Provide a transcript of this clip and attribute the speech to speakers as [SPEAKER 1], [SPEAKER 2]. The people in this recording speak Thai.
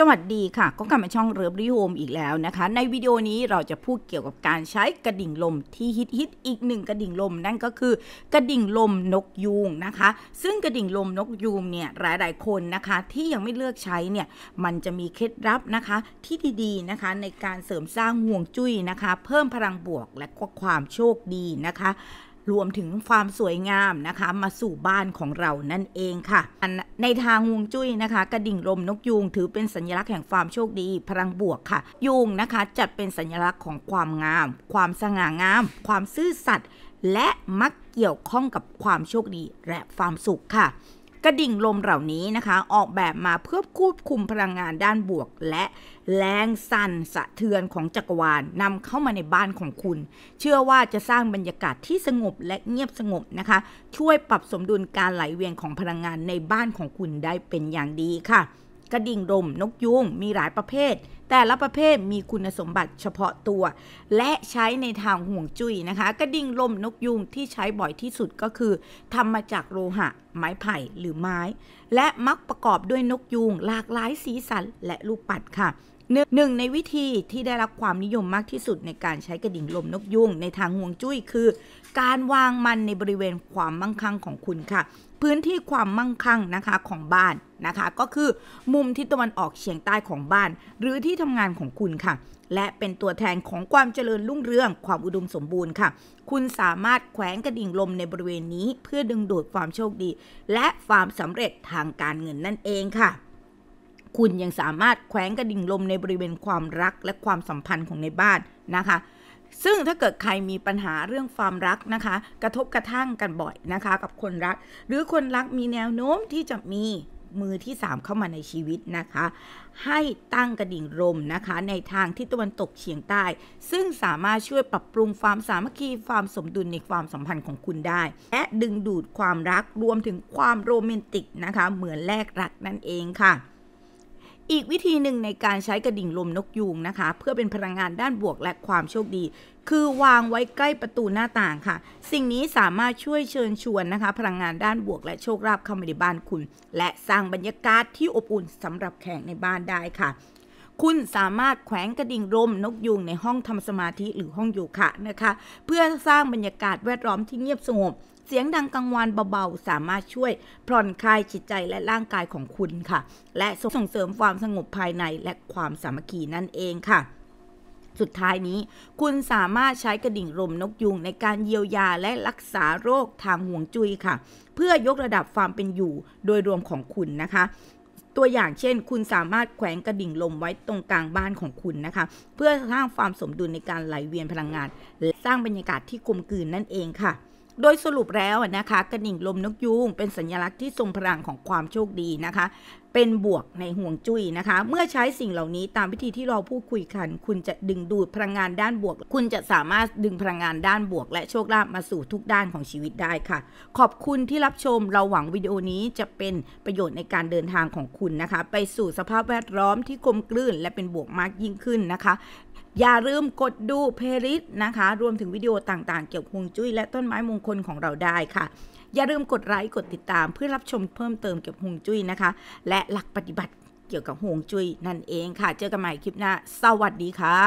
[SPEAKER 1] สวัสดีค่ะก็กลับมาช่องเรือบริโฮมอีกแล้วนะคะในวิดีโอนี้เราจะพูดเกี่ยวกับการใช้กระดิ่งลมที่ฮิตฮิตอีกหนึ่งกระดิ่งลมนั่นก็คือกระดิ่งลมนกยูงนะคะ ซึ่งกระดิ่งลมนกยูงเนี่ยหลายหลายคนนะคะที่ยังไม่เลือกใช้เนี่ยมันจะมีเคล็ดลับนะคะที่ดีๆนะคะ ในการเสริมสร้างห่วงจุ้ยนะคะเพิ่มพลังบวกและก็ความโชคดีนะคะรวมถึงความสวยงามนะคะมาสู่บ้านของเรานั่นเองค่ะในทางฮวงจุ้ยนะคะ กระดิ่งลมนกยูงถือเป็นสัญลักษณ์แห่งความโชคดีพลังบวกค่ะยูงนะคะจัดเป็นสัญลักษณ์ของความงาม ความสง่างาม ความซื่อสัตย์และมักเกี่ยวข้องกับความโชคดีและความสุขค่ะกระดิ่ง ลมเหล่านี้นะคะ ออกแบบมาเพื่อควบคุมพลังงานด้านบวก และแรงสั่นสะเทือนของจักรวาลนนำเข้ามาในบ้านของคุณ เชื่อว่าจะสร้างบรรยากาศที่สงบและเงียบสงบนะคะ ช่วยปรับสมดุลการไหลเวียน ของพลังงานในบ้านของคุณได้เป็นอย่างดีค่ะกระดิ่งดมนกยุงมีหลายประเภท แต่ละประเภทมีคุณสมบัติเฉพาะตัว และใช้ในทางห่วงจุ้ยนะคะ กระดิ่งลมนกยุงที่ใช้บ่อยที่สุดก็คือทำมาจากโลหะ ไม้ไผ่หรือไม้ และมักประกอบด้วยนกยุง หลากหลายสีสันและลูกปัด ค่ะ หนึ่งในวิธีที่ได้รับความนิยมมากที่สุด ในการใช้กระดิ่งลมนกยุง ในทางห่วงจุ้ยคือ การวางมันในบริเวณความมั่งคั่งของคุณค่ะพื้นที่ความมั่งคั่งนะคะของบ้านนะคะ ก็คือมุมทิศตะวันออกเฉียงใต้ของบ้าน หรือที่ทำงานของคุณค่ะ และเป็นตัวแทนของความเจริญรุ่งเรือง ความอุดมสมบูรณ์ค่ะ คุณสามารถแขวนกระดิ่งลมในบริเวณนี้ เพื่อดึงดูดความโชคดี และความสำเร็จทางการเงินนั่นเองค่ะ คุณยังสามารถแขวนกระดิ่งลมในบริเวณความรักและความสัมพันธ์ของในบ้านนะคะซึ่งถ้าเกิดใครมีปัญหาเรื่องความรักนะคะ กระทบกระทั่งกันบ่อยนะคะกับคนรัก หรือคนรักมีแนวโน้มที่จะมีมือที่ 3 เข้ามาในชีวิตนะคะ ให้ตั้งกระดิ่งลมนะคะ ในทางทิศตะวันตกเฉียงใต้ ซึ่งสามารถช่วยปรับปรุงความสามัคคีความสมดุลในความสัมพันธ์ของคุณได้ และดึงดูดความรักรวมถึงความโรแมนติกนะคะ เหมือนแลกรักนั่นเองค่ะอีกวิธีหนึ่งในการใช้กระดิ่งลมนกยูงนะคะ เพื่อเป็นพลังงานด้านบวกและความโชคดี คือวางไว้ใกล้ประตูหน้าต่างค่ะ สิ่งนี้สามารถช่วยเชิญชวนนะคะ พลังงานด้านบวกและโชคลาภเข้ามาในบ้านคุณ และสร้างบรรยากาศที่อบอุ่นสำหรับแขกในบ้านได้ค่ะคุณสามารถแขวนกระดิ่งรมนกยุงในห้องทำสมาธิหรือห้องอยู่ค่ะนะคะ เพื่อสร้างบรรยากาศแวดล้อมที่เงียบสงบ เสียงดังกังวานเบาๆสามารถช่วยผ่อนคลายจิตใจและร่างกายของคุณค่ะ และส่งเสริมความสงบภายในและความสามัคคีนั่นเองค่ะ สุดท้ายนี้ คุณสามารถใช้กระดิ่งรมนกยุงในการเยียวยาและรักษาโรคทางห่วงจุ้ยค่ะ เพื่อยกระดับความเป็นอยู่โดยรวมของคุณนะคะตัวอย่างเช่น คุณสามารถแขวนกระดิ่งลมไว้ตรงกลางบ้านของคุณนะคะ เพื่อสร้างความสมดุลในการไหลเวียนพลังงานและสร้างบรรยากาศที่กลมกลืนนั่นเองค่ะโดยสรุปแล้วนะคะกระดิ่งลมนกยูงเป็นสัญลักษณ์ที่ทรงพลังของความโชคดีนะคะ เป็นบวกในห่วงจุ้ยนะคะ เมื่อใช้สิ่งเหล่านี้ตามวิธีที่เราพูดคุยกัน คุณจะดึงดูดพลังงานด้านบวก คุณจะสามารถดึงพลังงานด้านบวกและโชคลาภมาสู่ทุกด้านของชีวิตได้ค่ะ ขอบคุณที่รับชมเราหวังวิดีโอนี้จะเป็นประโยชน์ในการเดินทางของคุณนะคะ ไปสู่สภาพแวดล้อมที่คมกลื่นและเป็นบวกมากยิ่งขึ้นนะคะอย่า ลืม กดดูเพลิสนะคะ รวมถึงวิดีโอต่างๆเกี่ยวกับฮวงจุ้ยและต้นไม้ มงคลของเราได้ค่ะ อย่า ลืม กด ไลค์กดติดตาม เพื่อรับชมเพิ่มเติมเกี่ยวกับฮวงจุ้ยนะคะ และหลักปฏิบัติเกี่ยวกับฮวงจุ้ยนั่นเองค่ะ เจอ กันใหม่ คลิปหน้าสวัสดีค่ะ